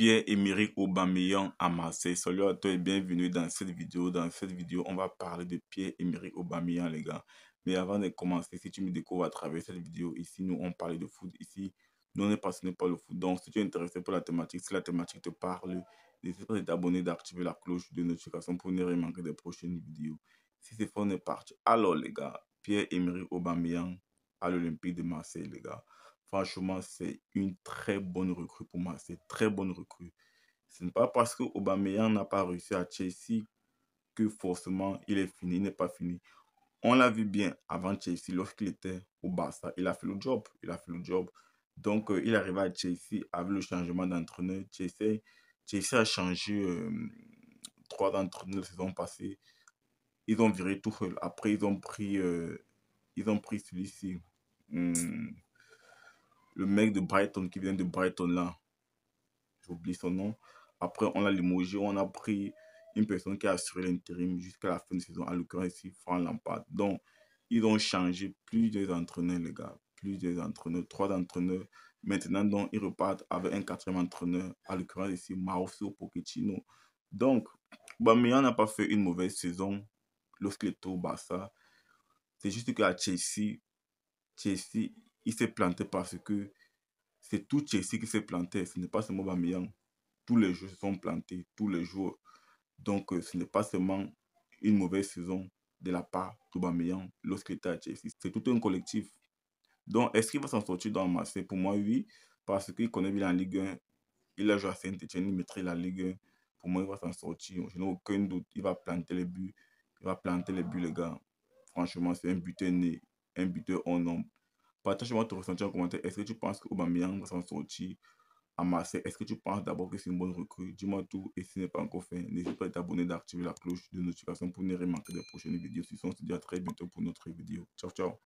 Pierre-Emerick Aubameyang à Marseille. Salut à toi et bienvenue dans cette vidéo. Dans cette vidéo, on va parler de Pierre-Emerick Aubameyang, les gars. Mais avant de commencer, si tu me découvres à travers cette vidéo, ici, nous, on parle de foot. Ici, nous, on est passionné par le foot. Donc, si tu es intéressé par la thématique, si la thématique te parle, n'hésite pas à t'abonner, d'activer la cloche de notification pour ne rien manquer des prochaines vidéos. Si c'est fort, on est parti. Alors, les gars, Pierre-Emerick Aubameyang à l'Olympique de Marseille, les gars. Franchement, c'est une très bonne recrue pour moi. C'est très bonne recrue. Ce n'est pas parce que Aubameyang n'a pas réussi à Chelsea que forcément il est fini, il n'est pas fini. On l'a vu bien avant Chelsea, lorsqu'il était au Barça, il a fait le job, il a fait le job. Donc euh, il arrivé à Chelsea avec le changement d'entraîneur. Chelsea, Chelsea a changé euh, trois entraîneurs la saison passée. Ils ont viré tout seul. Après ils ont pris, euh, ils ont pris celui-ci. Hmm, le mec de Brighton qui vient de Brighton là. J'oublie son nom. Après, on a limogé, on a pris une personne qui a assuré l'intérim jusqu'à la fin de saison, à l'occurrence ici, Fran Lampard. Donc, ils ont changé plusieurs entraîneurs, les gars. Plusieurs entraîneurs, trois entraîneurs. Maintenant, donc, ils repartent avec un quatrième entraîneur, à l'occurrence ici, Mauricio Pochettino. Donc, Bamiyan n'a pas fait une mauvaise saison lorsqu'il tout au Barça. C'est juste qu'à Chelsea, Chelsea, il s'est planté parce que c'est tout Chelsea qui s'est planté. Ce n'est pas seulement Bamiyang. Tous les joueurs se sont plantés, tous les joueurs. Donc, euh, ce n'est pas seulement une mauvaise saison de la part d'Aubameyang lorsqu'il était à Chelsea. C'est tout un collectif. Donc, est-ce qu'il va s'en sortir dans Marseille Pour moi, oui, parce qu'il connaît bien la Ligue 1. Il a joué à Saint-Etienne, il maîtrise la Ligue 1. Pour moi, il va s'en sortir. Je n'ai aucun doute. Il va planter les buts. Il va planter les buts, les gars. Franchement, c'est un buteur né, un buteur en nombre. Partage-moi ton ressenti en commentaire. Est-ce que tu penses que que va s'en sortir à Marseille Est-ce que tu penses d'abord que c'est une bonne recrue Dis-moi tout et si ce n'est pas encore fait, n'hésite pas à t'abonner, d'activer la cloche de notification pour ne rien manquer des prochaines vidéos. Si on se dit à très bientôt pour notre vidéo. Ciao, ciao